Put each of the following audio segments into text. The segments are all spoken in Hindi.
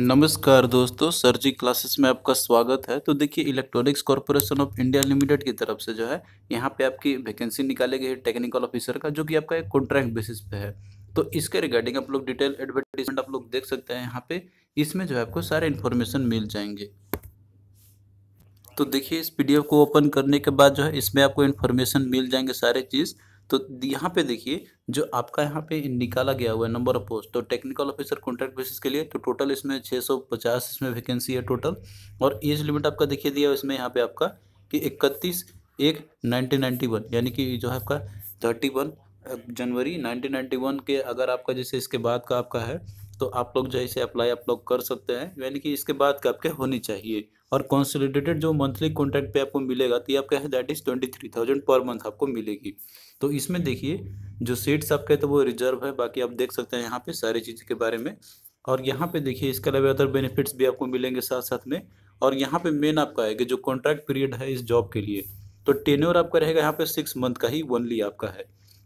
नमस्कार दोस्तों सर जी क्लासेस में आपका स्वागत है तो देखिए electronics corporation of India limited की तरफ से जो है यहाँ पे आपकी वैकेंसी निकाली गई है टेक्निकल ऑफिसर का जो कि आपका एक कॉन्ट्रैक्ट बेसिस पे है तो इसके रिगार्डिंग आप लोग डिटेल एडवर्टीजमेंट आप लोग देख सकते हैं यहाँ पे इसमें जो है आपको सारे इन्फॉर्मेशन मिल जाएंगे तो देखिए इस पी को ओपन करने के बाद जो है इसमें आपको इन्फॉर्मेशन मिल जाएंगे सारे चीज़ तो यहाँ पे देखिए जो आपका यहाँ पे निकाला गया हुआ है नंबर ऑफ पोस्ट तो टेक्निकल ऑफिसर कॉन्ट्रैक्ट बेसिस के लिए तो टोटल इसमें 650 इसमें वैकेंसी है टोटल और एज लिमिट आपका देखिए दिया इसमें यहाँ पे आपका कि इकतीस एक नाइनटीन नाइन्टी वन यानी कि जो है आपका thirty one January nineteen ninety one के अगर आपका जैसे इसके बाद का आपका है तो आप लोग जैसे अप्लाई आप लोग कर सकते हैं यानी कि इसके बाद का आपके होनी चाहिए और कंसोलिडेटेड जो मंथली कॉन्ट्रैक्ट पे आपको मिलेगा तो ये आपका है that is twenty three thousand per month आपको मिलेगी तो इसमें देखिए जो सीट्स आपके तो वो रिजर्व है बाकी आप देख सकते हैं यहाँ पे सारी चीज़ के बारे में और यहाँ पे देखिए इसके अलावा अदर बेनिफिट्स भी आपको मिलेंगे साथ साथ में और यहाँ पे मेन आपका है कि जो कॉन्ट्रैक्ट पीरियड है इस जॉब के लिए तो टेन्योर आपका रहेगा यहाँ पे सिक्स मंथ का ही वनली आपका है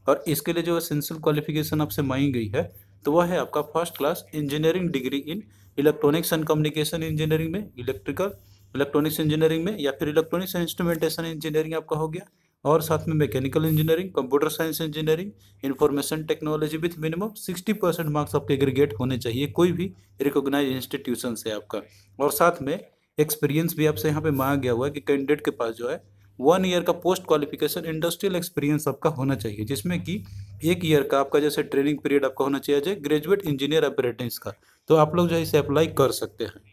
और इसके लिए जो असेंशियल क्वालिफिकेशन आपसे मांगी गई है तो वह है आपका first class engineering degree in electronics and communication engineering में इलेक्ट्रिकल इलेक्ट्रॉनिक्स इंजीनियरिंग में या फिर इलेक्ट्रॉनिक्स इंस्ट्रूमेंटेशन इंजीनियरिंग आपका हो गया और साथ में mechanical engineering computer science engineering information technology with minimum sixty percent marks आपके एग्रीगेट होने चाहिए कोई भी रिकॉग्नाइज इंस्टीट्यूशन से आपका और साथ में एक्सपीरियंस भी आपसे यहाँ पे मांगा गया हुआ है कि कैंडिडेट के पास जो है वन ईयर का पोस्ट क्वालिफिकेशन इंडस्ट्रियल एक्सपीरियंस आपका होना चाहिए जिसमें कि एक ईयर का आपका जैसे ट्रेनिंग पीरियड आपका होना चाहिए ग्रेजुएट इंजीनियर अप्रेंटिस का तो आप लोग जो है इसे अप्लाई कर सकते हैं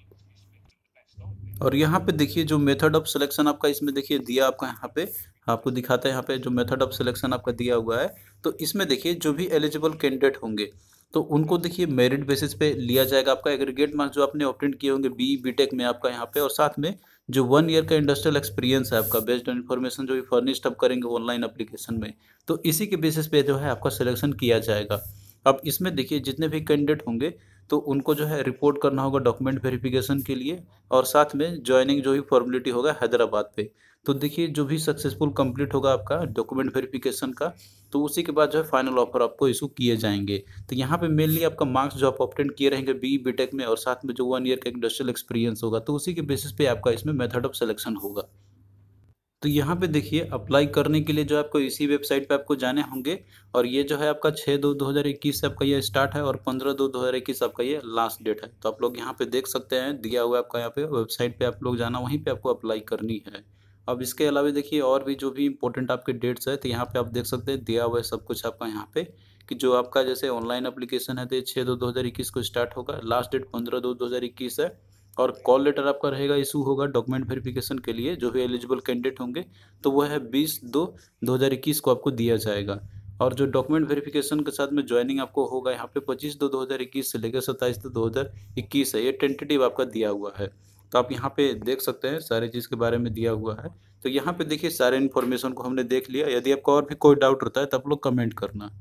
और यहाँ पे देखिए जो मेथड ऑफ सिलेक्शन आपका इसमें देखिए दिया आपका यहाँ पे आपको दिखाता है यहाँ पे जो मेथड ऑफ सिलेक्शन आपका दिया हुआ है तो इसमें देखिए जो भी एलिजिबल कैंडिडेट होंगे तो उनको देखिए मेरिट बेसिस पे लिया जाएगा आपका एग्रीगेट मार्क्स जो आपने ऑप्टेंट किए होंगे बी बी में आपका यहाँ पे और साथ में जो वन ईयर का इंडस्ट्रियल एक्सपीरियंस है आपका बेस्ड ऑन इन्फॉर्मेशन जो भी फर्निश्ड आप करेंगे ऑनलाइन अप्लीकेशन में तो इसी के बेसिस पे जो है आपका सिलेक्शन किया जाएगा अब इसमें देखिए जितने भी कैंडिडेट होंगे तो उनको जो है रिपोर्ट करना होगा डॉक्यूमेंट वेरिफिकेशन के लिए और साथ में ज्वाइनिंग जो भी फॉर्मेलिटी होगा हैदराबाद पे तो देखिए जो भी सक्सेसफुल कंप्लीट होगा आपका डॉक्यूमेंट वेरिफिकेशन का तो उसी के बाद जो है फाइनल ऑफर आपको इशू किए जाएंगे तो यहाँ पे मेनली आपका मार्क्स जो आप ऑप्टेंट किए रहेंगे बी बीटेक में और साथ में जो वन ईयर का इंडस्ट्रियल एक्सपीरियंस होगा तो उसी के बेसिस पे आपका इसमें मेथड ऑफ सेलेक्शन होगा तो यहाँ पे देखिए अप्लाई करने के लिए जो आपको इसी वेबसाइट पे आपको जाने होंगे और ये जो है आपका छः दो दो हज़ार इक्कीस से आपका ये स्टार्ट है और पंद्रह दो दो हज़ार इक्कीस आपका ये लास्ट डेट है तो आप लोग यहाँ पे देख सकते हैं दिया हुआ आपका यहाँ पे वेबसाइट पे आप लोग जाना वहीं पे आपको अप्लाई करनी है अब इसके अलावा देखिए और भी जो भी इंपॉर्टेंट आपके डेट्स है तो यहाँ पर आप देख सकते हैं दिया हुआ है सब कुछ आपका यहाँ पे कि जो आपका जैसे ऑनलाइन अप्लीकेशन है तो ये छः दो दो हज़ार इक्कीस को स्टार्ट होगा लास्ट डेट पंद्रह दो दो हज़ार इक्कीस है और कॉल लेटर आपका रहेगा इशू होगा डॉक्यूमेंट वेरिफिकेशन के लिए जो भी एलिजिबल कैंडिडेट होंगे तो वह है बीस दो दो हज़ार इक्कीस को आपको दिया जाएगा और जो डॉक्यूमेंट वेरिफिकेशन के साथ में ज्वाइनिंग आपको होगा यहाँ पे पच्चीस दो दो हज़ार इक्कीस से लेकर सत्ताईस दो दो हज़ार इक्कीस है ये टेंटेटिव आपका दिया हुआ है तो आप यहाँ पे देख सकते हैं सारे चीज़ के बारे में दिया हुआ है तो यहाँ पे देखिए सारे इन्फॉर्मेशन को हमने देख लिया यदि आपका और भी कोई डाउट होता है तो आप लोग कमेंट करना